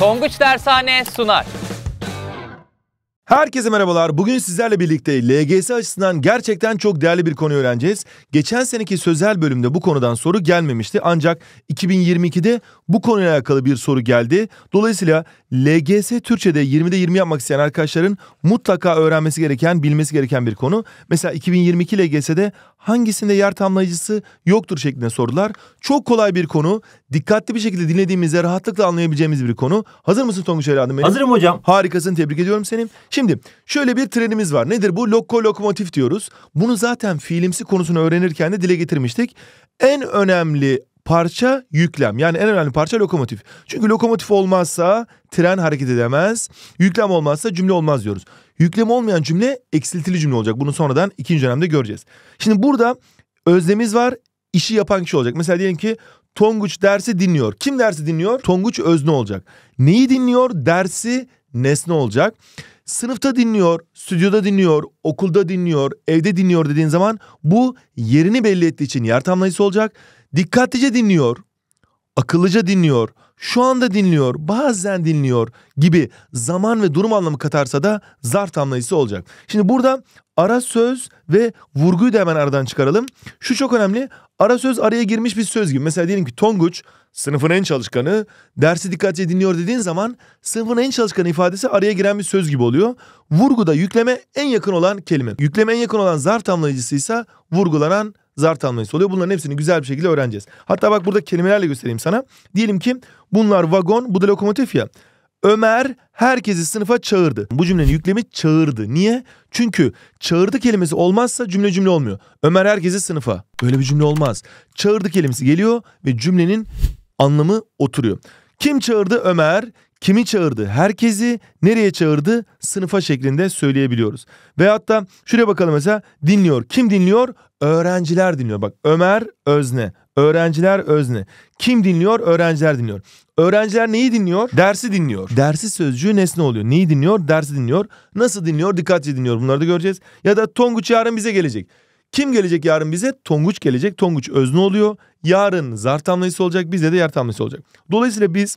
Tonguç Dershane sunar. Herkese merhabalar. Bugün sizlerle birlikte LGS açısından gerçekten çok değerli bir konu öğreneceğiz. Geçen seneki sözel bölümde bu konudan soru gelmemişti ancak 2022'de bu konuyla alakalı bir soru geldi. Dolayısıyla LGS Türkçe'de 20'de 20 yapmak isteyen arkadaşların mutlaka öğrenmesi gereken, bilmesi gereken bir konu. Mesela 2022 LGS'de hangisinde yer tamlayıcısı yoktur şeklinde sorular. Çok kolay bir konu. Dikkatli bir şekilde dinlediğimizde rahatlıkla anlayabileceğimiz bir konu. Hazır mısın Tonguç evladım benim? Hazırım hocam. Harikasın tebrik ediyorum seni. Şimdi şöyle bir trenimiz var. Nedir bu? Lokko lokomotif diyoruz. Bunu zaten fiilimsi konusunu öğrenirken de dile getirmiştik. En önemli parça yüklem. Yani en önemli parça lokomotif. Çünkü lokomotif olmazsa tren hareket edemez. Yüklem olmazsa cümle olmaz diyoruz. Yüklem olmayan cümle eksiltili cümle olacak. Bunu sonradan ikinci dönemde göreceğiz. Şimdi burada özlemiz var. İşi yapan kişi olacak. Mesela diyelim ki Tonguç dersi dinliyor. Kim dersi dinliyor? Tonguç özne olacak. Neyi dinliyor? Dersi nesne olacak. Sınıfta dinliyor, stüdyoda dinliyor, okulda dinliyor, evde dinliyor dediğin zaman bu yerini belli ettiği için yer tamlayısı olacak. Dikkatlice dinliyor, akıllıca dinliyor, şu anda dinliyor, bazen dinliyor gibi zaman ve durum anlamı katarsa da zarf anlayısı olacak. Şimdi burada ara söz ve vurguyu da hemen aradan çıkaralım. Şu çok önemli. Ara söz araya girmiş bir söz gibi. Mesela diyelim ki Tonguç sınıfın en çalışkanı, dersi dikkatlice dinliyor dediğin zaman sınıfın en çalışkanı ifadesi araya giren bir söz gibi oluyor. Vurguda yükleme en yakın olan kelime. Yükleme en yakın olan zarf tamlayıcısıysa vurgulanan zar tanımlayı oluyor. Bunların hepsini güzel bir şekilde öğreneceğiz. Hatta bak burada kelimelerle göstereyim sana. Diyelim ki bunlar vagon, bu da lokomotif ya. Ömer herkesi sınıfa çağırdı. Bu cümlenin yüklemi çağırdı. Niye? Çünkü çağırdı kelimesi olmazsa cümle cümle olmuyor. Ömer herkesi sınıfa. Böyle bir cümle olmaz. Çağırdı kelimesi geliyor ve cümlenin anlamı oturuyor. Kim çağırdı? Ömer kimi çağırdı, herkesi nereye çağırdı sınıfa şeklinde söyleyebiliyoruz. Ve hatta şuraya bakalım mesela dinliyor. Kim dinliyor? Öğrenciler dinliyor. Bak Ömer özne. Öğrenciler özne. Kim dinliyor? Öğrenciler dinliyor. Öğrenciler neyi dinliyor? Dersi dinliyor. Dersi sözcüğü nesne oluyor. Neyi dinliyor? Dersi dinliyor. Nasıl dinliyor? Dikkatli dinliyor. Bunları da göreceğiz. Ya da Tonguç yarın bize gelecek. Kim gelecek yarın bize? Tonguç gelecek. Tonguç özne oluyor. Yarın zar tamlayısı olacak. bize de yer tamlayısı olacak. Dolayısıyla biz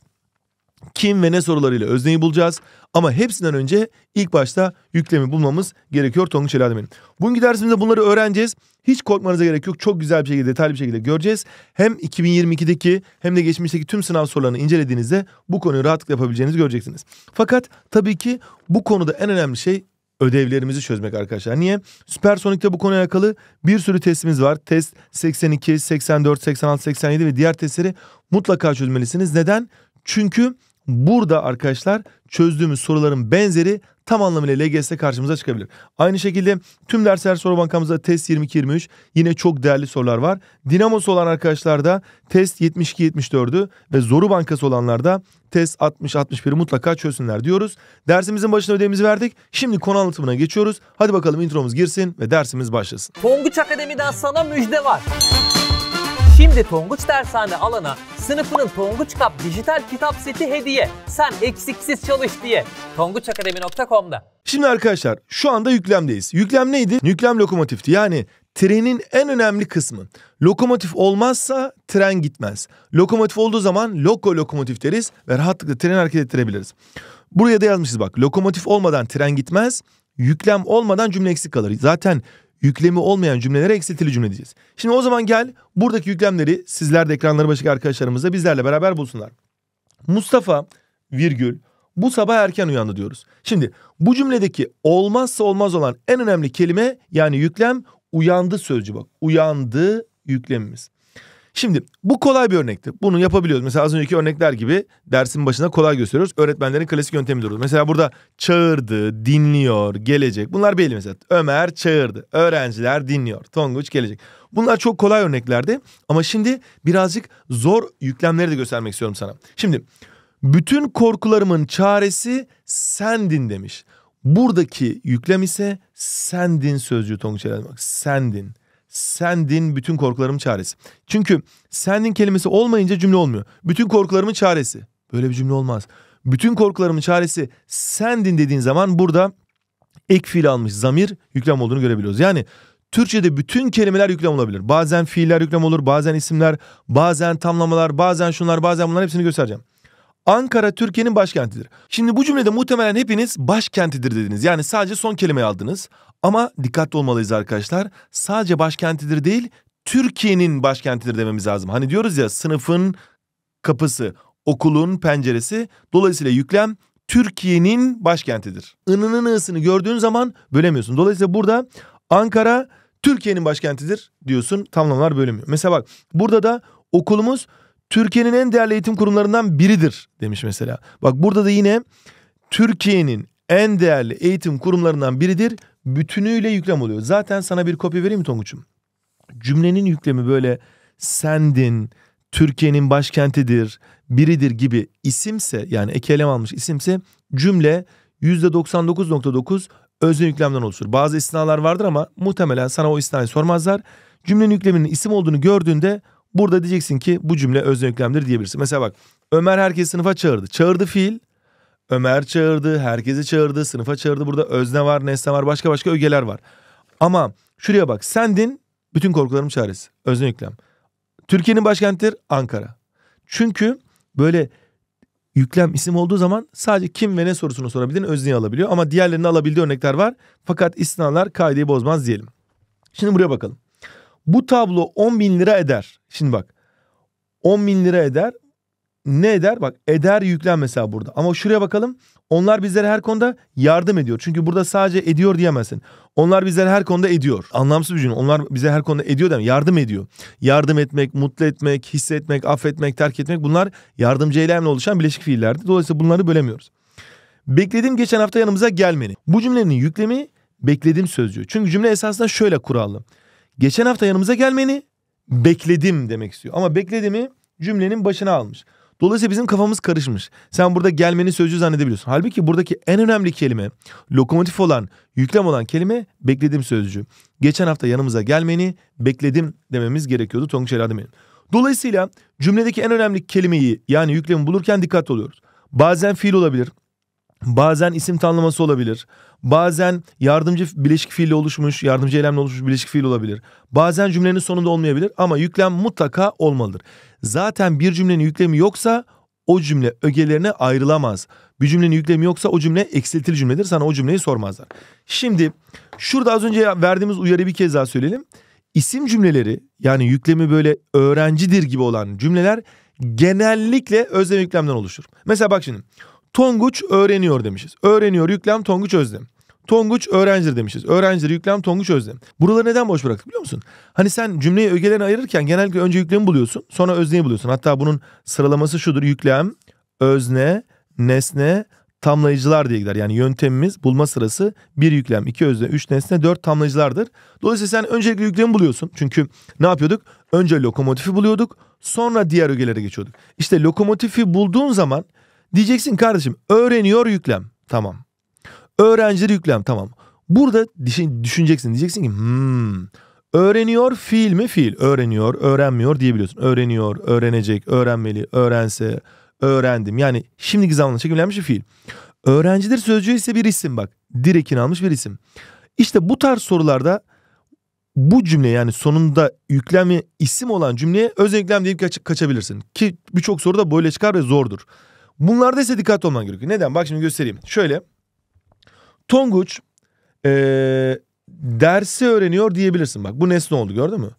kim ve ne sorularıyla özneyi bulacağız. Ama hepsinden önce ilk başta yüklemi bulmamız gerekiyor Tonguç Elademin. Bugünkü dersimizde bunları öğreneceğiz. Hiç korkmanıza gerek yok. Çok güzel bir şekilde, detaylı bir şekilde göreceğiz. Hem 2022'deki hem de geçmişteki tüm sınav sorularını incelediğinizde bu konuyu rahatlıkla yapabileceğinizi göreceksiniz. Fakat tabii ki bu konuda en önemli şey ödevlerimizi çözmek arkadaşlar. Niye? Süpersonik'te bu konuya alakalı bir sürü testimiz var. Test 82, 84, 86, 87 ve diğer testleri mutlaka çözmelisiniz. Neden? Çünkü Burada arkadaşlar çözdüğümüz soruların benzeri tam anlamıyla LGS'de karşımıza çıkabilir. Aynı şekilde tüm dersler soru bankamızda test 22-23 yine çok değerli sorular var. Dinamosu olan arkadaşlar da test 72-74'ü ve zoru bankası olanlar da test 60-61'i mutlaka çözsünler diyoruz. Dersimizin başına ödevimizi verdik. Şimdi konu anlatımına geçiyoruz. Hadi bakalım intromuz girsin ve dersimiz başlasın. Tonguç Akademi'den sana müjde var. Şimdi Tonguç Dershane alana sınıfının Tonguç Kap dijital kitap seti hediye. Sen eksiksiz çalış diye. tonguçakademi.com'da. Şimdi arkadaşlar şu anda yüklemdeyiz. Yüklem neydi? Yüklem lokomotifti. Yani trenin en önemli kısmı. Lokomotif olmazsa tren gitmez. Lokomotif olduğu zaman loko lokomotif deriz ve rahatlıkla treni hareket ettirebiliriz. Buraya da yazmışız bak. Lokomotif olmadan tren gitmez. Yüklem olmadan cümle eksik kalır. Zaten yüklemi olmayan cümlelere eksiltili cümle diyeceğiz. Şimdi o zaman gel buradaki yüklemleri sizler de ekranları başındaki arkadaşlarımızla bizlerle beraber bulsunlar. Mustafa virgül bu sabah erken uyandı diyoruz. Şimdi bu cümledeki olmazsa olmaz olan en önemli kelime yani yüklem uyandı sözcüğü bak. Uyandı yüklemimiz. Şimdi bu kolay bir örnekti. Bunu yapabiliyoruz. Mesela az önceki örnekler gibi dersin başına kolay gösteriyoruz. Öğretmenlerin klasik yöntemi durdu. Mesela burada çağırdı, dinliyor, gelecek. Bunlar belli mesela. Ömer çağırdı. Öğrenciler dinliyor. Tonguç gelecek. Bunlar çok kolay örneklerdi. Ama şimdi birazcık zor yüklemleri de göstermek istiyorum sana. Şimdi bütün korkularımın çaresi sendin demiş. Buradaki yüklem ise sendin sözcüğü Tonguç Sendin sendin bütün korkularımın çaresi. Çünkü sendin kelimesi olmayınca cümle olmuyor. Bütün korkularımın çaresi. Böyle bir cümle olmaz. Bütün korkularımın çaresi sendin dediğin zaman burada ek fiil almış zamir yüklem olduğunu görebiliyoruz. Yani Türkçe'de bütün kelimeler yüklem olabilir. Bazen fiiller yüklem olur, bazen isimler, bazen tamlamalar, bazen şunlar, bazen bunlar hepsini göstereceğim. Ankara Türkiye'nin başkentidir. Şimdi bu cümlede muhtemelen hepiniz başkentidir dediniz. Yani sadece son kelimeyi aldınız. Ama dikkatli olmalıyız arkadaşlar. Sadece başkentidir değil, Türkiye'nin başkentidir dememiz lazım. Hani diyoruz ya sınıfın kapısı, okulun penceresi. Dolayısıyla yüklem Türkiye'nin başkentidir. Inının ısını gördüğün zaman bölemiyorsun. Dolayısıyla burada Ankara Türkiye'nin başkentidir diyorsun. Tamlamlar bölümü. Mesela bak burada da okulumuz Türkiye'nin en değerli eğitim kurumlarından biridir demiş mesela. Bak burada da yine Türkiye'nin en değerli eğitim kurumlarından biridir. Bütünüyle yüklem oluyor. Zaten sana bir kopya vereyim mi Tonguç'um? Cümlenin yüklemi böyle sendin, Türkiye'nin başkentidir, biridir gibi isimse yani ek almış isimse cümle %99.9 özne yüklemden oluşur. Bazı istinalar vardır ama muhtemelen sana o istinayı sormazlar. Cümlenin yükleminin isim olduğunu gördüğünde Burada diyeceksin ki bu cümle özne yüklemdir diyebilirsin. Mesela bak Ömer herkes sınıfa çağırdı. Çağırdı fiil. Ömer çağırdı, herkesi çağırdı, sınıfa çağırdı. Burada özne var, nesne var, başka başka ögeler var. Ama şuraya bak. Sendin bütün korkularım çaresi. Özne yüklem. Türkiye'nin başkentidir Ankara. Çünkü böyle yüklem isim olduğu zaman sadece kim ve ne sorusunu sorabilir özneyi alabiliyor. Ama diğerlerini alabildiği örnekler var. Fakat istinalar kaideyi bozmaz diyelim. Şimdi buraya bakalım. Bu tablo 10 bin lira eder. Şimdi bak 10 bin lira eder. Ne eder? Bak eder yüklen mesela burada. Ama şuraya bakalım. Onlar bizlere her konuda yardım ediyor. Çünkü burada sadece ediyor diyemezsin. Onlar bizlere her konuda ediyor. Anlamsız bir cümle. Onlar bize her konuda ediyor demem. Yardım ediyor. Yardım etmek, mutlu etmek, hissetmek, affetmek, terk etmek bunlar yardımcı eylemle oluşan bileşik fiillerdi. Dolayısıyla bunları bölemiyoruz. Bekledim geçen hafta yanımıza gelmeni. Bu cümlenin yüklemi bekledim sözcüğü. Çünkü cümle esasında şöyle kurallı geçen hafta yanımıza gelmeni bekledim demek istiyor. Ama bekledimi cümlenin başına almış. Dolayısıyla bizim kafamız karışmış. Sen burada gelmeni sözcü zannedebiliyorsun. Halbuki buradaki en önemli kelime, lokomotif olan, yüklem olan kelime bekledim sözcü. Geçen hafta yanımıza gelmeni bekledim dememiz gerekiyordu Tonguç Eladım Dolayısıyla cümledeki en önemli kelimeyi yani yüklemi bulurken dikkatli oluyoruz. Bazen fiil olabilir, bazen isim tanımlaması olabilir, Bazen yardımcı bileşik fiille oluşmuş, yardımcı eylemle oluşmuş bileşik fiil olabilir. Bazen cümlenin sonunda olmayabilir ama yüklem mutlaka olmalıdır. Zaten bir cümlenin yüklemi yoksa o cümle ögelerine ayrılamaz. Bir cümlenin yüklemi yoksa o cümle eksiltili cümledir. Sana o cümleyi sormazlar. Şimdi şurada az önce verdiğimiz uyarı bir kez daha söyleyelim. İsim cümleleri yani yüklemi böyle öğrencidir gibi olan cümleler genellikle özlem yüklemden oluşur. Mesela bak şimdi Tonguç öğreniyor demişiz. Öğreniyor yüklem Tonguç özlem. Tonguç öğrencidir demişiz. Öğrencidir yüklem Tonguç özlem. Buraları neden boş bıraktık biliyor musun? Hani sen cümleyi ögelerine ayırırken genellikle önce yüklemi buluyorsun sonra özneyi buluyorsun. Hatta bunun sıralaması şudur yüklem, özne, nesne, tamlayıcılar diye gider. Yani yöntemimiz bulma sırası bir yüklem, iki özne, üç nesne, dört tamlayıcılardır. Dolayısıyla sen öncelikle yüklemi buluyorsun. Çünkü ne yapıyorduk? Önce lokomotifi buluyorduk sonra diğer ögelere geçiyorduk. İşte lokomotifi bulduğun zaman Diyeceksin kardeşim öğreniyor yüklem. Tamam. Öğrencileri yüklem tamam. Burada düşüneceksin diyeceksin ki hmm, öğreniyor fiil mi fiil öğreniyor öğrenmiyor diyebiliyorsun. Öğreniyor, öğrenecek, öğrenmeli, öğrense, öğrendim. Yani şimdiki zamanla çekimlenmiş bir fiil. Öğrencidir sözcüğü ise bir isim bak. Direkin almış bir isim. İşte bu tarz sorularda bu cümle yani sonunda yüklemi isim olan cümleye öz yüklem deyip kaç kaçabilirsin. Ki birçok soruda böyle çıkar ve zordur. Bunlarda ise dikkatli olman gerekiyor. Neden? Bak şimdi göstereyim. Şöyle. Tonguç e, dersi öğreniyor diyebilirsin. Bak bu nesne oldu gördün mü?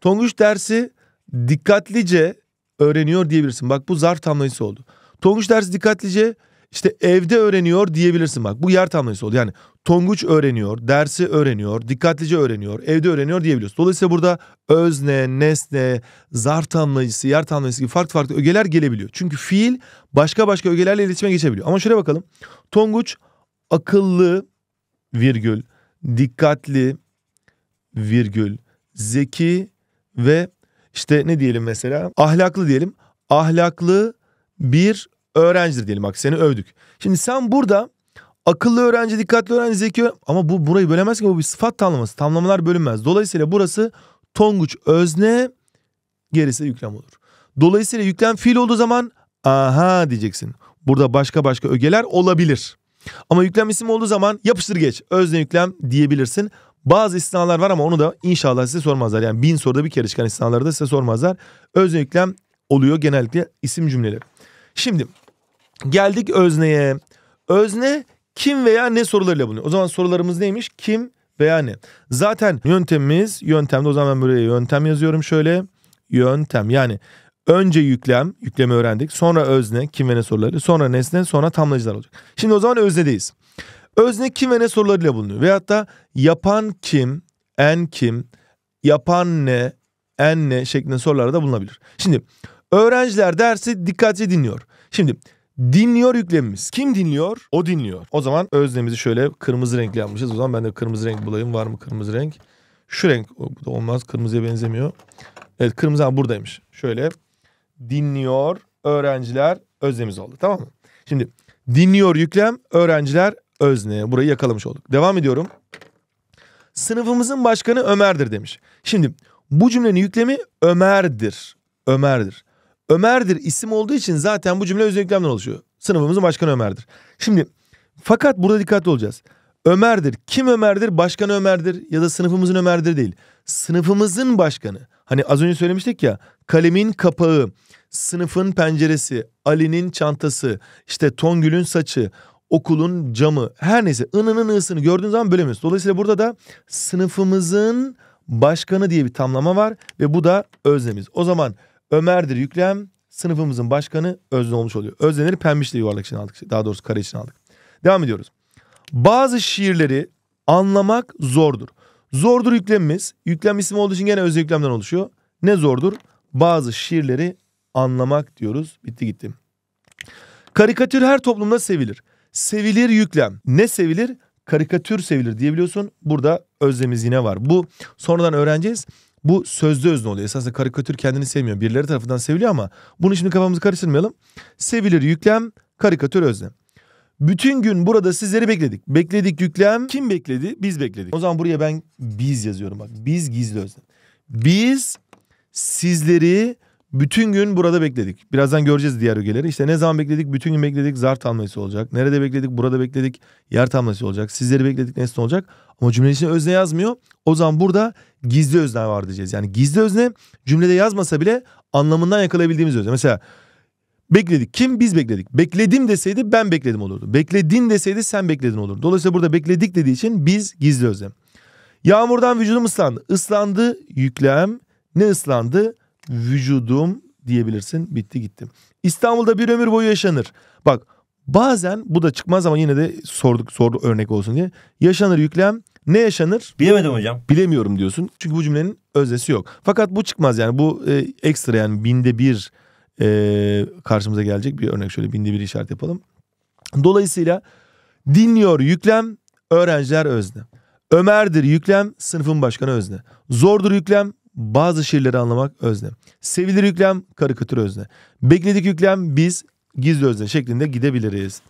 Tonguç dersi dikkatlice öğreniyor diyebilirsin. Bak bu zarf tamlayısı oldu. Tonguç dersi dikkatlice işte evde öğreniyor diyebilirsin bak. Bu yer tamlayısı oldu. Yani Tonguç öğreniyor, dersi öğreniyor, dikkatlice öğreniyor, evde öğreniyor diyebiliyoruz Dolayısıyla burada özne, nesne, zar tamlayıcısı, yer tamlayıcısı gibi farklı farklı ögeler gelebiliyor. Çünkü fiil başka başka ögelerle iletişime geçebiliyor. Ama şöyle bakalım. Tonguç akıllı virgül, dikkatli virgül, zeki ve işte ne diyelim mesela ahlaklı diyelim. Ahlaklı bir öğrencidir diyelim bak seni övdük. Şimdi sen burada akıllı öğrenci, dikkatli öğrenci, zeki ama bu burayı bölemez ki bu bir sıfat tamlaması. Tamlamalar bölünmez. Dolayısıyla burası tonguç özne gerisi yüklem olur. Dolayısıyla yüklem fiil olduğu zaman aha diyeceksin. Burada başka başka ögeler olabilir. Ama yüklem isim olduğu zaman yapıştır geç. Özne yüklem diyebilirsin. Bazı istisnalar var ama onu da inşallah size sormazlar. Yani bin soruda bir kere çıkan istisnaları da size sormazlar. Özne yüklem oluyor genellikle isim cümleleri. Şimdi Geldik özneye. Özne kim veya ne sorularıyla bulunuyor. O zaman sorularımız neymiş? Kim veya ne? Zaten yöntemimiz yöntemde o zaman ben buraya yöntem yazıyorum şöyle. Yöntem yani önce yüklem, yüklemi öğrendik. Sonra özne, kim ve ne soruları. Sonra nesne, sonra tamlayıcılar olacak. Şimdi o zaman öznedeyiz. Özne kim ve ne sorularıyla bulunuyor. Veyahut da yapan kim, en kim, yapan ne, en ne şeklinde sorularda bulunabilir. Şimdi öğrenciler dersi dikkatli dinliyor. Şimdi Dinliyor yüklemimiz. Kim dinliyor? O dinliyor. O zaman öznemizi şöyle kırmızı renkli yapmışız. O zaman ben de kırmızı renk bulayım. Var mı kırmızı renk? Şu renk. Bu da olmaz. Kırmızıya benzemiyor. Evet kırmızı ha, buradaymış. Şöyle dinliyor öğrenciler özlemiz oldu. Tamam mı? Şimdi dinliyor yüklem öğrenciler özne. Burayı yakalamış olduk. Devam ediyorum. Sınıfımızın başkanı Ömer'dir demiş. Şimdi bu cümlenin yüklemi Ömer'dir. Ömer'dir. Ömer'dir isim olduğu için zaten bu cümle özdenklemden oluşuyor. Sınıfımızın başkanı Ömer'dir. Şimdi fakat burada dikkatli olacağız. Ömer'dir. Kim Ömer'dir? Başkan Ömer'dir ya da sınıfımızın Ömer'dir değil. Sınıfımızın başkanı. Hani az önce söylemiştik ya kalemin kapağı, sınıfın penceresi, Ali'nin çantası, işte Tongül'ün saçı, okulun camı her neyse ınının ısını gördüğün zaman bölemiyorsun. Dolayısıyla burada da sınıfımızın başkanı diye bir tamlama var ve bu da özlemiz. O zaman Ömer'dir yüklem. Sınıfımızın başkanı Özden olmuş oluyor. Özdenleri pembiş de yuvarlak için aldık. Daha doğrusu kare için aldık. Devam ediyoruz. Bazı şiirleri anlamak zordur. Zordur yüklemimiz. Yüklem ismi olduğu için gene öz yüklemden oluşuyor. Ne zordur? Bazı şiirleri anlamak diyoruz. Bitti gitti. Karikatür her toplumda sevilir. Sevilir yüklem. Ne sevilir? Karikatür sevilir diyebiliyorsun. Burada özlemiz yine var. Bu sonradan öğreneceğiz. Bu sözde özne oluyor. Esasında karikatür kendini sevmiyor. Birileri tarafından seviliyor ama bunu şimdi kafamızı karıştırmayalım. Sevilir yüklem, karikatür özne. Bütün gün burada sizleri bekledik. Bekledik yüklem. Kim bekledi? Biz bekledik. O zaman buraya ben biz yazıyorum bak. Biz gizli özne. Biz sizleri bütün gün burada bekledik. Birazdan göreceğiz diğer ögeleri. İşte ne zaman bekledik? Bütün gün bekledik. Zar tamlesi olacak. Nerede bekledik? Burada bekledik. Yer tamlesi olacak. Sizleri bekledik. Nesne olacak. Ama cümlenin içinde özne yazmıyor. O zaman burada gizli özne var diyeceğiz. Yani gizli özne cümlede yazmasa bile anlamından yakalayabildiğimiz özne. Mesela bekledik. Kim? Biz bekledik. Bekledim deseydi ben bekledim olurdu. Bekledin deseydi sen bekledin olurdu. Dolayısıyla burada bekledik dediği için biz gizli özne. Yağmurdan vücudum ıslandı. Islandı yüklem. Ne ıslandı? vücudum diyebilirsin. Bitti gittim İstanbul'da bir ömür boyu yaşanır. Bak bazen bu da çıkmaz ama yine de sorduk sordu örnek olsun diye. Yaşanır yüklem ne yaşanır? Bilemedim hocam. Bilemiyorum diyorsun. Çünkü bu cümlenin öznesi yok. Fakat bu çıkmaz yani bu e, ekstra yani binde bir e, karşımıza gelecek bir örnek şöyle binde bir işaret yapalım. Dolayısıyla dinliyor yüklem öğrenciler özne. Ömer'dir yüklem sınıfın başkanı özne. Zordur yüklem bazı şiirleri anlamak özne. Sevilir yüklem karikatür özne. Bekledik yüklem biz gizli özne şeklinde gidebiliriz.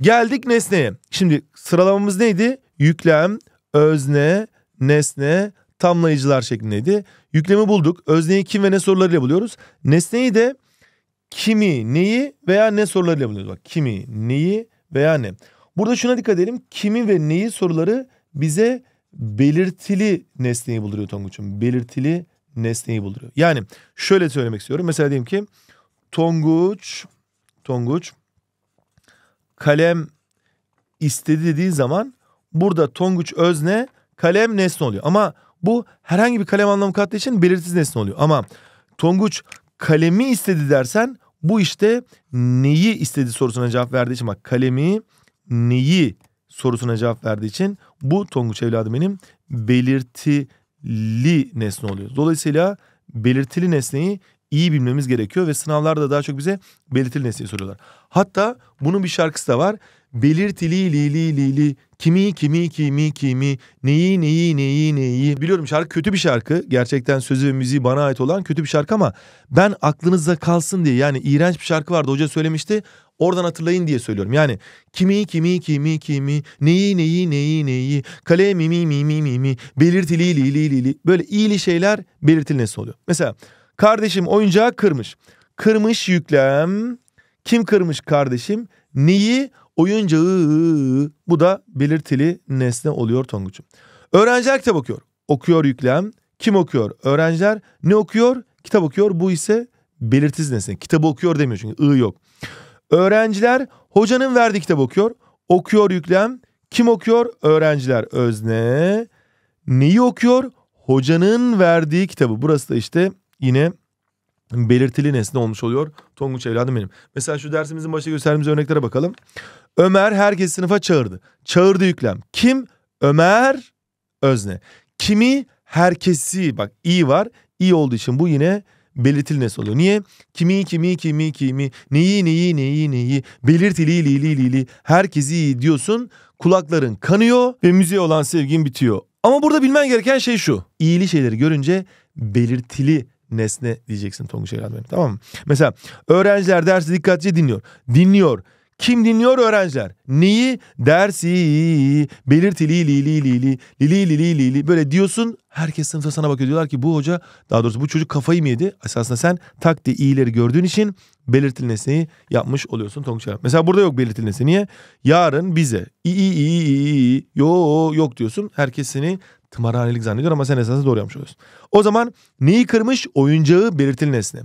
Geldik nesneye. Şimdi sıralamamız neydi? Yüklem, özne, nesne, tamlayıcılar şeklindeydi. Yüklemi bulduk. Özneyi kim ve ne sorularıyla buluyoruz. Nesneyi de kimi, neyi veya ne sorularıyla buluyoruz. Bak kimi, neyi veya ne. Burada şuna dikkat edelim. Kimi ve neyi soruları bize belirtili nesneyi bulduruyor Tonguç'un. Belirtili nesneyi bulduruyor. Yani şöyle söylemek istiyorum. Mesela diyelim ki Tonguç Tonguç kalem istedi dediği zaman burada Tonguç özne kalem nesne oluyor. Ama bu herhangi bir kalem anlamı kattığı için belirsiz nesne oluyor. Ama Tonguç kalemi istedi dersen bu işte neyi istedi sorusuna cevap verdiği için bak kalemi neyi sorusuna cevap verdiği için bu tonguç evladım benim belirtili nesne oluyor. Dolayısıyla belirtili nesneyi iyi bilmemiz gerekiyor ve sınavlarda daha çok bize belirtili nesneyi soruyorlar. Hatta bunun bir şarkısı da var. Belirtili li li li li kimi kimi kimi kimi neyi neyi neyi neyi. Biliyorum şarkı kötü bir şarkı. Gerçekten sözü ve müziği bana ait olan kötü bir şarkı ama ben aklınızda kalsın diye yani iğrenç bir şarkı vardı hoca söylemişti. Oradan hatırlayın diye söylüyorum. Yani kimi kimi kimi kimi neyi neyi neyi neyi kale mi mi mi mi mi mi belirtili li li li li böyle iyili şeyler belirtilmesi oluyor. Mesela kardeşim oyuncağı kırmış. Kırmış yüklem. Kim kırmış kardeşim? Neyi? Oyuncağı. Bu da belirtili nesne oluyor Tonguç'um. Öğrenciler kitap okuyor. Okuyor yüklem. Kim okuyor? Öğrenciler ne okuyor? Kitap okuyor. Bu ise belirtisiz nesne. Kitabı okuyor demiyor çünkü ı yok. Öğrenciler hocanın verdiği kitabı okuyor. Okuyor yüklem. Kim okuyor? Öğrenciler özne. Neyi okuyor? Hocanın verdiği kitabı. Burası da işte yine belirtili nesne olmuş oluyor. Tonguç evladım benim. Mesela şu dersimizin başta gösterdiğimiz örneklere bakalım. Ömer herkes sınıfa çağırdı. Çağırdı yüklem. Kim? Ömer özne. Kimi? Herkesi. Bak i var. i olduğu için bu yine belirtilnesi oluyor. Niye? Kimi kimi kimi kimi neyi neyi neyi neyi belirtili li li li li herkesi iyi diyorsun kulakların kanıyor ve müziğe olan sevgin bitiyor. Ama burada bilmen gereken şey şu. İyili şeyleri görünce belirtili nesne diyeceksin Tonguç Eyal Tamam mı? Mesela öğrenciler dersi dikkatlice dinliyor. Dinliyor kim dinliyor öğrenciler? Neyi? Dersi belirtili li li li li li li li li li böyle diyorsun. Herkes sınıfta sana bakıyor. Diyorlar ki bu hoca daha doğrusu bu çocuk kafayı mı yedi? Esasında sen tak diye iyileri gördüğün için belirtili nesneyi yapmış oluyorsun Tonguç'a. Mesela burada yok belirtili nesne. Niye? Yarın bize i i i i i yo yok diyorsun. Herkes seni tımarhanelik zannediyor ama sen esasında doğru yapmış oluyorsun. O zaman neyi kırmış? Oyuncağı belirtili nesne.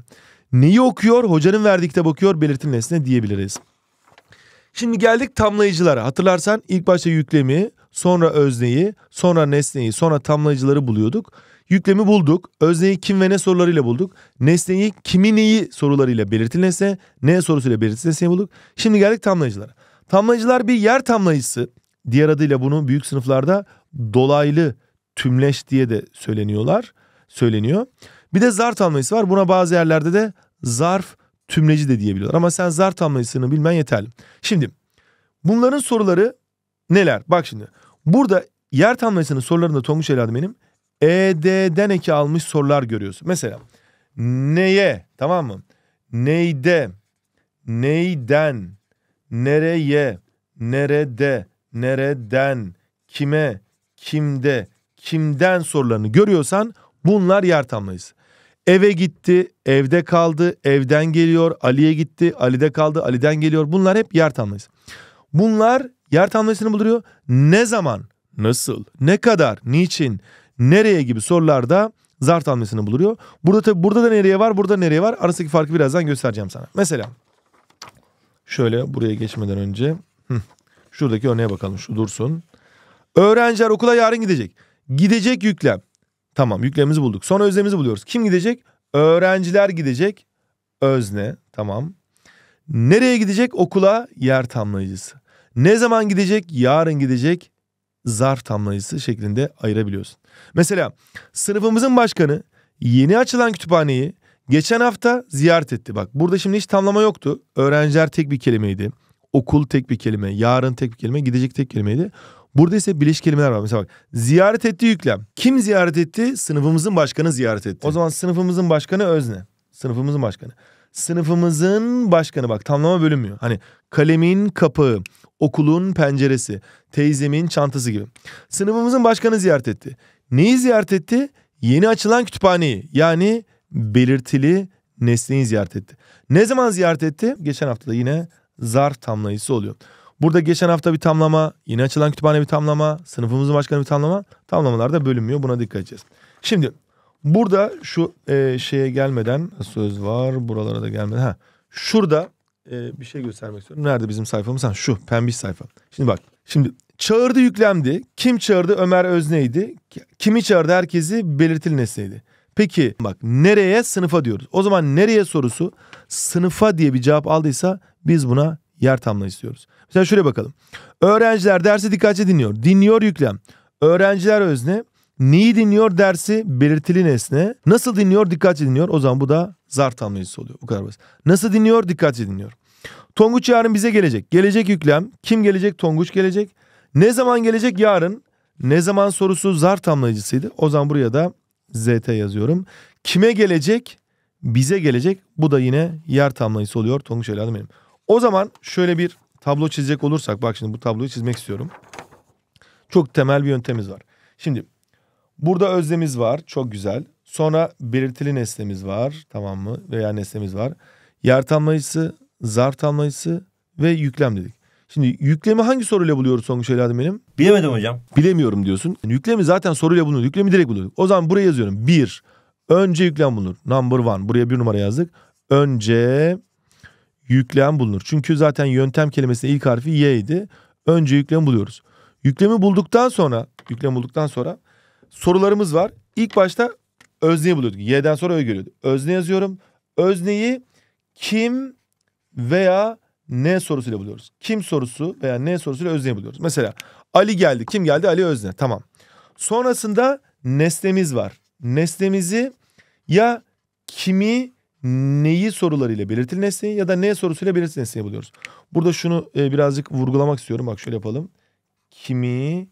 Neyi okuyor? Hocanın verdiği kitap okuyor belirtili nesne diyebiliriz. Şimdi geldik tamlayıcılara. Hatırlarsan ilk başta yüklemi, sonra özneyi, sonra nesneyi, sonra tamlayıcıları buluyorduk. Yüklemi bulduk. Özneyi kim ve ne sorularıyla bulduk. Nesneyi kimi neyi sorularıyla belirtil nesne, ne sorusuyla belirtil nesneyi bulduk. Şimdi geldik tamlayıcılara. Tamlayıcılar bir yer tamlayıcısı. Diğer adıyla bunu büyük sınıflarda dolaylı tümleş diye de söyleniyorlar. Söyleniyor. Bir de zar tamlayıcısı var. Buna bazı yerlerde de zarf tümleci de diyebiliyorlar. Ama sen zar tamlayısını bilmen yeterli. Şimdi bunların soruları neler? Bak şimdi burada yer tamlayısının sorularında Tonguç evladım benim ED'den eki almış sorular görüyorsun. Mesela neye tamam mı? Neyde, neyden, nereye, nerede, nereden, kime, kimde, kimden sorularını görüyorsan bunlar yer tamlayısı. Eve gitti, evde kaldı, evden geliyor, Ali'ye gitti, Ali'de kaldı, Ali'den geliyor. Bunlar hep yer tamlayısı. Bunlar yer tamlayısını bulduruyor. Ne zaman, nasıl, ne kadar, niçin, nereye gibi sorularda zar tamlayısını buluruyor. Burada tabii burada da nereye var, burada nereye var. Arasındaki farkı birazdan göstereceğim sana. Mesela şöyle buraya geçmeden önce şuradaki örneğe bakalım. Şu dursun. Öğrenciler okula yarın gidecek. Gidecek yüklem. Tamam yüklemimizi bulduk. Sonra öznemizi buluyoruz. Kim gidecek? Öğrenciler gidecek. Özne. Tamam. Nereye gidecek? Okula yer tamlayıcısı. Ne zaman gidecek? Yarın gidecek. Zarf tamlayıcısı şeklinde ayırabiliyorsun. Mesela sınıfımızın başkanı yeni açılan kütüphaneyi geçen hafta ziyaret etti. Bak burada şimdi hiç tamlama yoktu. Öğrenciler tek bir kelimeydi. Okul tek bir kelime, yarın tek bir kelime, gidecek tek kelimeydi. Burada ise bileşik kelimeler var. Mesela bak ziyaret etti yüklem. Kim ziyaret etti? Sınıfımızın başkanı ziyaret etti. O zaman sınıfımızın başkanı özne. Sınıfımızın başkanı. Sınıfımızın başkanı bak tamlama bölünmüyor. Hani kalemin kapağı, okulun penceresi, teyzemin çantası gibi. Sınıfımızın başkanı ziyaret etti. Neyi ziyaret etti? Yeni açılan kütüphaneyi yani belirtili nesneyi ziyaret etti. Ne zaman ziyaret etti? Geçen hafta da yine zarf tamlayısı oluyor. Burada geçen hafta bir tamlama, yine açılan kütüphane bir tamlama, sınıfımızın başkanı bir tamlama. da bölünmüyor. Buna dikkat edeceğiz. Şimdi burada şu e, şeye gelmeden söz var. Buralara da gelmeden. Ha, şurada e, bir şey göstermek istiyorum. Nerede bizim sayfamız? Ha, şu pembe sayfa. Şimdi bak. Şimdi çağırdı yüklemdi. Kim çağırdı? Ömer Özne'ydi. Kimi çağırdı? Herkesi belirtili nesneydi. Peki bak nereye sınıfa diyoruz. O zaman nereye sorusu sınıfa diye bir cevap aldıysa biz buna yer tamla istiyoruz. Mesela şöyle bakalım. Öğrenciler dersi dikkatli dinliyor. Dinliyor yüklem. Öğrenciler özne. Neyi dinliyor dersi belirtili nesne. Nasıl dinliyor dikkatli dinliyor. O zaman bu da zar tamlayıcısı oluyor. Bu kadar basit. Nasıl dinliyor dikkatli dinliyor. Tonguç yarın bize gelecek. Gelecek yüklem. Kim gelecek? Tonguç gelecek. Ne zaman gelecek? Yarın. Ne zaman sorusu zar tamlayıcısıydı. O zaman buraya da ZT yazıyorum. Kime gelecek? Bize gelecek. Bu da yine yer tamlayıcısı oluyor. Tonguç evladım benim. O zaman şöyle bir tablo çizecek olursak bak şimdi bu tabloyu çizmek istiyorum. Çok temel bir yöntemiz var. Şimdi burada özlemiz var çok güzel. Sonra belirtili nesnemiz var tamam mı veya nesnemiz var. Yer tamlayıcısı, zarf tamlayıcısı ve yüklem dedik. Şimdi yüklemi hangi soruyla buluyoruz Songuç evladım benim? Bilemedim hocam. Bilemiyorum diyorsun. Yüklemi zaten soruyla bulunur. Yüklemi direkt buluyorduk. O zaman buraya yazıyorum. Bir. Önce yüklem bulunur. Number one. Buraya bir numara yazdık. Önce yüklem bulunur. Çünkü zaten yöntem kelimesinin ilk harfi y idi. Önce yüklem buluyoruz. Yüklemi bulduktan sonra, yüklem bulduktan sonra sorularımız var. İlk başta özneyi buluyorduk. Y'den sonra öyle geliyordu. Özne yazıyorum. Özneyi kim veya ne sorusuyla buluyoruz. Kim sorusu veya ne sorusuyla özneyi buluyoruz. Mesela Ali geldi. Kim geldi? Ali Özne. Tamam. Sonrasında nesnemiz var. Nesnemizi ya kimi neyi sorularıyla belirtili nesneyi ya da ne sorusuyla belirtili nesneyi buluyoruz. Burada şunu e, birazcık vurgulamak istiyorum. Bak şöyle yapalım. Kimi,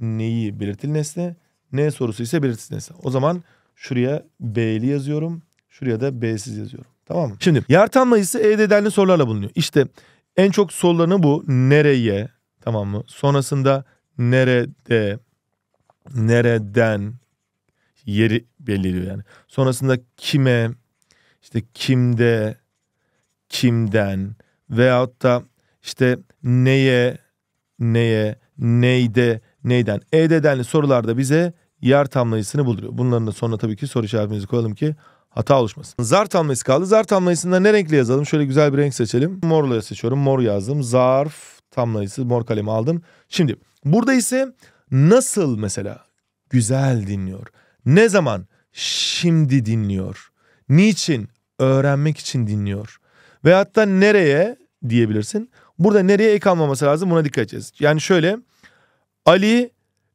neyi belirtili nesne, ne sorusu ise belirtili nesne. O zaman şuraya B'li yazıyorum. Şuraya da B'siz yazıyorum. Tamam mı? Şimdi yartan mayısı EDD'li sorularla bulunuyor. İşte en çok sorularını bu. Nereye? Tamam mı? Sonrasında nerede? Nereden? Yeri belirliyor yani. Sonrasında kime? işte kimde, kimden veyahut da işte neye, neye, neyde, neyden, ededen sorularda bize yer tamlayısını bulduruyor. Bunların da sonra tabii ki soru işaretimizi koyalım ki hata oluşmasın. Zar tamlayısı kaldı. Zar tamlayısında ne renkli yazalım? Şöyle güzel bir renk seçelim. Morla seçiyorum. Mor yazdım. Zarf tamlayısı mor kalemi aldım. Şimdi burada ise nasıl mesela güzel dinliyor. Ne zaman? Şimdi dinliyor. Niçin? öğrenmek için dinliyor. Ve hatta nereye diyebilirsin. Burada nereye ek almaması lazım buna dikkat edeceğiz. Yani şöyle Ali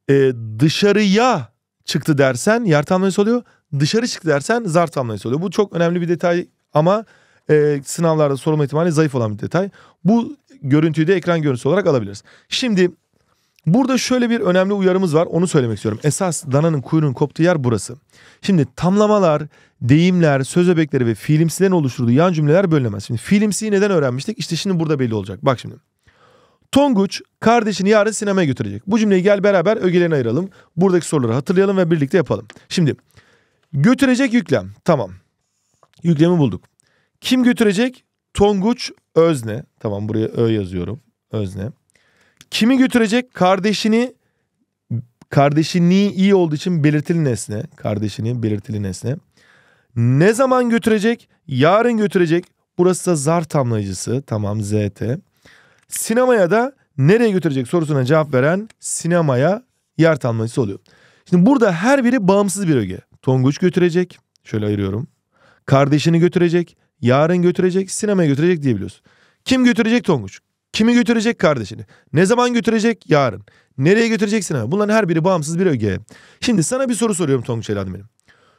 e, dışarıya çıktı dersen yer tamlayısı oluyor. Dışarı çıktı dersen zar tamlayısı oluyor. Bu çok önemli bir detay ama e, sınavlarda sorulma ihtimali zayıf olan bir detay. Bu görüntüyü de ekran görüntüsü olarak alabiliriz. Şimdi Burada şöyle bir önemli uyarımız var onu söylemek istiyorum. Esas dananın kuyruğunun koptuğu yer burası. Şimdi tamlamalar, deyimler, söz öbekleri ve fiilimsilerin oluşturduğu yan cümleler bölünemez. Şimdi fiilimsiyi neden öğrenmiştik? İşte şimdi burada belli olacak. Bak şimdi. Tonguç kardeşini yarın sinemaya götürecek. Bu cümleyi gel beraber ögelerine ayıralım. Buradaki soruları hatırlayalım ve birlikte yapalım. Şimdi götürecek yüklem. Tamam. Yüklemi bulduk. Kim götürecek? Tonguç Özne. Tamam buraya Ö yazıyorum. Özne. Kimi götürecek? Kardeşini kardeşini iyi olduğu için belirtili nesne. Kardeşini belirtili nesne. Ne zaman götürecek? Yarın götürecek. Burası da zar tamlayıcısı. Tamam ZT. Sinemaya da nereye götürecek sorusuna cevap veren sinemaya yer tamlayıcısı oluyor. Şimdi burada her biri bağımsız bir öge. Tonguç götürecek. Şöyle ayırıyorum. Kardeşini götürecek. Yarın götürecek. Sinemaya götürecek diyebiliyoruz. Kim götürecek Tonguç? Kimi götürecek kardeşini? Ne zaman götürecek? Yarın. Nereye götüreceksin abi? Bunların her biri bağımsız bir öge. Şimdi sana bir soru soruyorum Tonguç Elhan benim.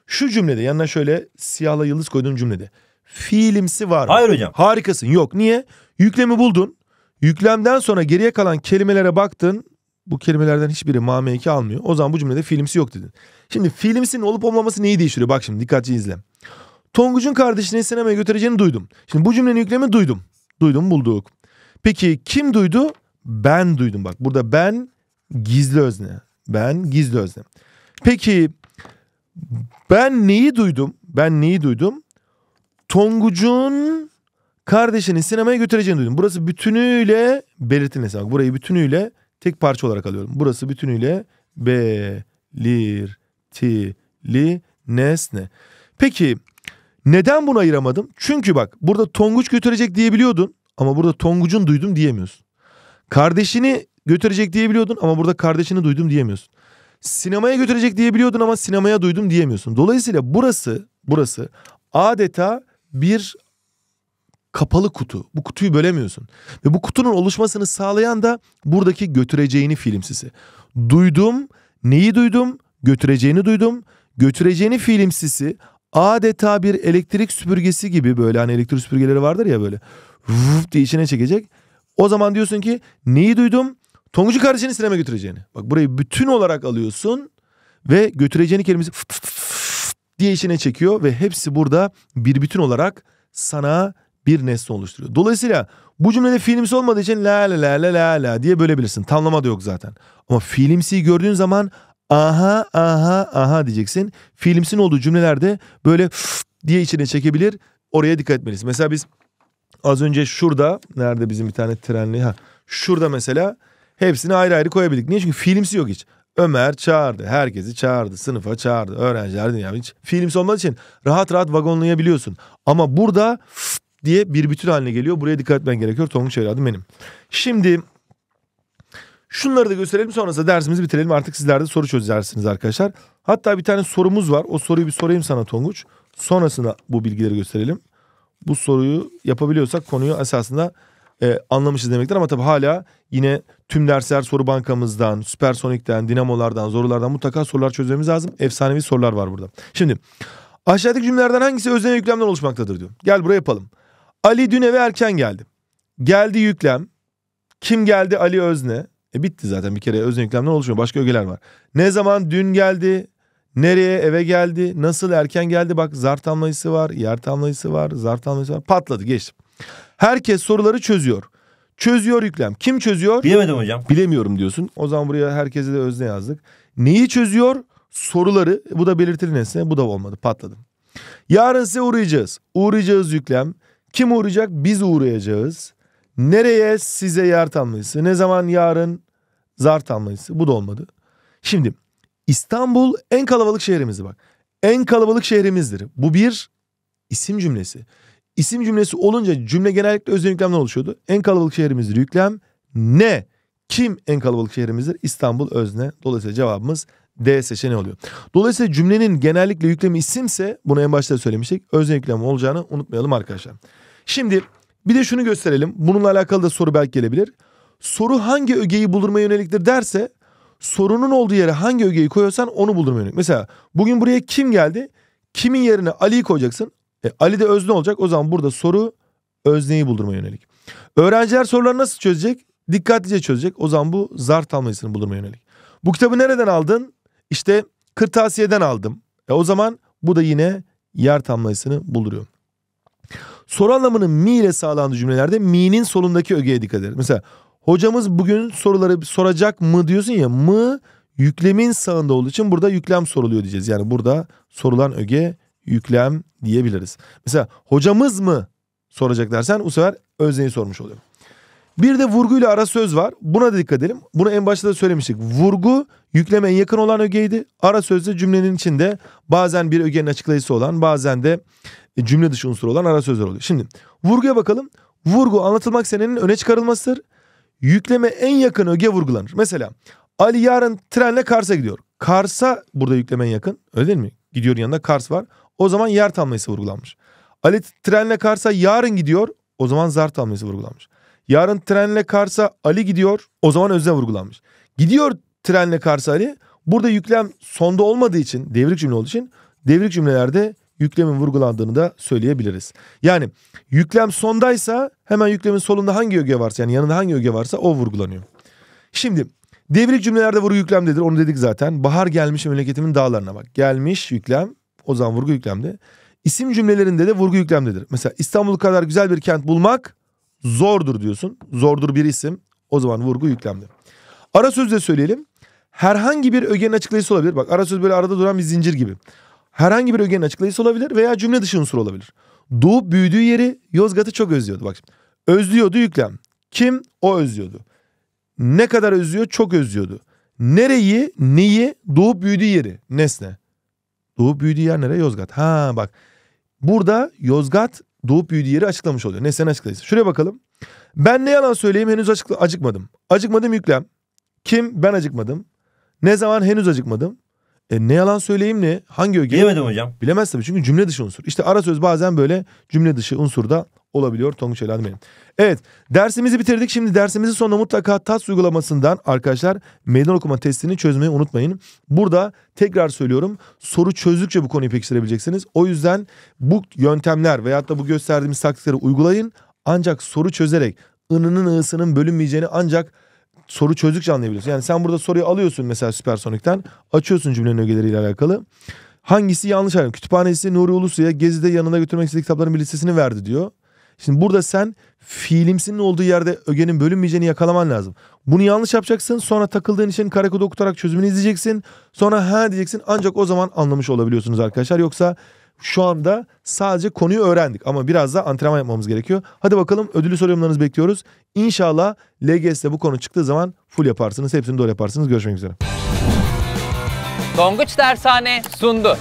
Şu cümlede yanına şöyle siyahla yıldız koyduğum cümlede. Fiilimsi var mı? Hayır hocam. Harikasın. Yok. Niye? Yüklemi buldun. Yüklemden sonra geriye kalan kelimelere baktın. Bu kelimelerden hiçbiri mame 2 almıyor. O zaman bu cümlede fiilimsi yok dedin. Şimdi fiilimsinin olup olmaması neyi değiştiriyor? Bak şimdi dikkatli izle. Tonguç'un kardeşini sinemaya götüreceğini duydum. Şimdi bu cümlenin yüklemi duydum. Duydum bulduk. Peki kim duydu? Ben duydum bak. Burada ben gizli özne. Ben gizli özne. Peki ben neyi duydum? Ben neyi duydum? Tonguç'un kardeşini sinemaya götüreceğini duydum. Burası bütünüyle belirtilmesi. Bak burayı bütünüyle tek parça olarak alıyorum. Burası bütünüyle belirtili nesne. Peki neden bunu ayıramadım? Çünkü bak burada Tonguç götürecek diyebiliyordun. Ama burada Tonguç'un duydum diyemiyorsun. Kardeşini götürecek diyebiliyordun ama burada kardeşini duydum diyemiyorsun. Sinemaya götürecek diyebiliyordun ama sinemaya duydum diyemiyorsun. Dolayısıyla burası burası adeta bir kapalı kutu. Bu kutuyu bölemiyorsun. Ve bu kutunun oluşmasını sağlayan da buradaki götüreceğini filmsisi. Duydum, neyi duydum, götüreceğini duydum. Götüreceğini filmsisi adeta bir elektrik süpürgesi gibi böyle hani elektrik süpürgeleri vardır ya böyle vuf diye içine çekecek. O zaman diyorsun ki neyi duydum? Tongucu kardeşini sinemaya götüreceğini. Bak burayı bütün olarak alıyorsun ve götüreceğini kelimesi fıt fıt fıt diye içine çekiyor ve hepsi burada bir bütün olarak sana bir nesne oluşturuyor. Dolayısıyla bu cümlede fiilimsi olmadığı için la la la la la la diye bölebilirsin. Tamlama da yok zaten. Ama fiilimsiyi gördüğün zaman aha aha aha diyeceksin. Fiilimsin olduğu cümlelerde böyle diye içine çekebilir. Oraya dikkat etmelisin. Mesela biz Az önce şurada nerede bizim bir tane trenli ha şurada mesela hepsini ayrı ayrı koyabildik. Niye? Çünkü filmsi yok hiç. Ömer çağırdı. Herkesi çağırdı. Sınıfa çağırdı. Öğrenciler dünya hiç filmsi olmadığı için rahat rahat vagonlayabiliyorsun. Ama burada diye bir bütün haline geliyor. Buraya dikkat etmen gerekiyor. Tonguç evladım benim. Şimdi şunları da gösterelim sonrasında dersimizi bitirelim. Artık sizler de soru çözersiniz arkadaşlar. Hatta bir tane sorumuz var. O soruyu bir sorayım sana Tonguç. Sonrasında bu bilgileri gösterelim bu soruyu yapabiliyorsak konuyu esasında e, anlamışız demektir. Ama tabii hala yine tüm dersler soru bankamızdan, Süpersonik'ten, Dinamolardan, Zorulardan mutlaka sorular çözmemiz lazım. Efsanevi sorular var burada. Şimdi aşağıdaki cümlelerden hangisi özne yüklemden oluşmaktadır diyor. Gel buraya yapalım. Ali dün eve erken geldi. Geldi yüklem. Kim geldi? Ali Özne. E bitti zaten bir kere özne yüklemden oluşuyor. Başka ögeler var. Ne zaman dün geldi? Nereye eve geldi? Nasıl erken geldi? Bak zar tamlayısı var, yer tamlayısı var, zar tamlayısı var. Patladı geçtim. Herkes soruları çözüyor. Çözüyor yüklem. Kim çözüyor? Bilemedim hocam. Bilemiyorum diyorsun. O zaman buraya herkese de özne yazdık. Neyi çözüyor? Soruları. Bu da belirtili nesne. Bu da olmadı. Patladım. Yarın size uğrayacağız. Uğrayacağız yüklem. Kim uğrayacak? Biz uğrayacağız. Nereye? Size yer tamlayısı. Ne zaman yarın? Zar tamlayısı. Bu da olmadı. Şimdi İstanbul en kalabalık şehrimiz bak. En kalabalık şehrimizdir. Bu bir isim cümlesi. İsim cümlesi olunca cümle genellikle özel yüklemden oluşuyordu. En kalabalık şehrimizdir yüklem ne? Kim en kalabalık şehrimizdir? İstanbul özne. Dolayısıyla cevabımız D seçeneği oluyor. Dolayısıyla cümlenin genellikle yüklemi isimse bunu en başta söylemiştik. Özne yüklemi olacağını unutmayalım arkadaşlar. Şimdi bir de şunu gösterelim. Bununla alakalı da soru belki gelebilir. Soru hangi ögeyi bulurmaya yöneliktir derse sorunun olduğu yere hangi ögeyi koyuyorsan onu buldurma yönelik. Mesela bugün buraya kim geldi? Kimin yerine Ali'yi koyacaksın? E, Ali de özne olacak. O zaman burada soru özneyi buldurma yönelik. Öğrenciler soruları nasıl çözecek? Dikkatlice çözecek. O zaman bu zar tamlayısını buldurma yönelik. Bu kitabı nereden aldın? İşte kırtasiyeden aldım. E, o zaman bu da yine yer tamlayısını bulduruyor. Soru anlamının mi ile sağlandığı cümlelerde mi'nin solundaki ögeye dikkat edelim. Mesela Hocamız bugün soruları soracak mı diyorsun ya mı yüklemin sağında olduğu için burada yüklem soruluyor diyeceğiz. Yani burada sorulan öge yüklem diyebiliriz. Mesela hocamız mı soracak dersen bu sefer özneyi sormuş oluyor. Bir de vurguyla ara söz var. Buna da dikkat edelim. Bunu en başta da söylemiştik. Vurgu yükleme yakın olan ögeydi. Ara sözde cümlenin içinde bazen bir ögenin açıklayıcısı olan bazen de cümle dışı unsuru olan ara sözler oluyor. Şimdi vurguya bakalım. Vurgu anlatılmak senenin öne çıkarılmasıdır yükleme en yakın öge vurgulanır. Mesela Ali yarın trenle Kars'a gidiyor. Kars'a burada yükleme en yakın. Öyle değil mi? Gidiyor yanında Kars var. O zaman yer tamlayısı vurgulanmış. Ali trenle Kars'a yarın gidiyor. O zaman zar tamlayısı vurgulanmış. Yarın trenle Kars'a Ali gidiyor. O zaman özne vurgulanmış. Gidiyor trenle Kars'a Ali. Burada yüklem sonda olmadığı için, devrik cümle olduğu için devrik cümlelerde yüklemin vurgulandığını da söyleyebiliriz. Yani yüklem sondaysa hemen yüklemin solunda hangi öge varsa yani yanında hangi öge varsa o vurgulanıyor. Şimdi devrik cümlelerde vurgu yüklemdedir onu dedik zaten. Bahar gelmiş memleketimin dağlarına bak. Gelmiş yüklem o zaman vurgu yüklemde. İsim cümlelerinde de vurgu yüklemdedir. Mesela İstanbul kadar güzel bir kent bulmak zordur diyorsun. Zordur bir isim o zaman vurgu yüklemde. Ara sözde söyleyelim herhangi bir ögenin açıklayıcısı olabilir. Bak ara söz böyle arada duran bir zincir gibi herhangi bir ögenin açıklayıcısı olabilir veya cümle dışı unsur olabilir. Doğup büyüdüğü yeri Yozgat'ı çok özlüyordu. Bak şimdi. Özlüyordu yüklem. Kim? O özlüyordu. Ne kadar özlüyor? Çok özlüyordu. Nereyi, neyi? Doğup büyüdüğü yeri. Nesne. Doğup büyüdüğü yer nereye? Yozgat. Ha bak. Burada Yozgat doğup büyüdüğü yeri açıklamış oluyor. Nesnenin açıklayıcısı. Şuraya bakalım. Ben ne yalan söyleyeyim henüz acıkmadım. Acıkmadım yüklem. Kim? Ben acıkmadım. Ne zaman henüz acıkmadım. E, ne yalan söyleyeyim ne hangi öge? Bilemedim hocam. Bilemez tabii çünkü cümle dışı unsur. İşte ara söz bazen böyle cümle dışı unsur da olabiliyor Tonguç Helal benim. Evet dersimizi bitirdik. Şimdi dersimizin sonunda mutlaka TATS uygulamasından arkadaşlar meydan okuma testini çözmeyi unutmayın. Burada tekrar söylüyorum soru çözdükçe bu konuyu pekiştirebileceksiniz. O yüzden bu yöntemler veyahut da bu gösterdiğimiz taktikleri uygulayın. Ancak soru çözerek ınının ığsının bölünmeyeceğini ancak soru çözdükçe anlayabiliyorsun. Yani sen burada soruyu alıyorsun mesela Süpersonik'ten. Açıyorsun cümlenin ögeleriyle alakalı. Hangisi yanlış ayrım? Kütüphanesi Nuri Ulusu'ya Gezi'de yanına götürmek istediği kitapların bir listesini verdi diyor. Şimdi burada sen fiilimsinin olduğu yerde ögenin bölünmeyeceğini yakalaman lazım. Bunu yanlış yapacaksın. Sonra takıldığın için karakoda okutarak çözümünü izleyeceksin. Sonra ha diyeceksin. Ancak o zaman anlamış olabiliyorsunuz arkadaşlar. Yoksa şu anda sadece konuyu öğrendik ama biraz da antrenman yapmamız gerekiyor. Hadi bakalım ödülü soruyorumlarınızı bekliyoruz. İnşallah LGS'de bu konu çıktığı zaman full yaparsınız. Hepsini doğru yaparsınız. Görüşmek üzere. Donguç Dershane sundu.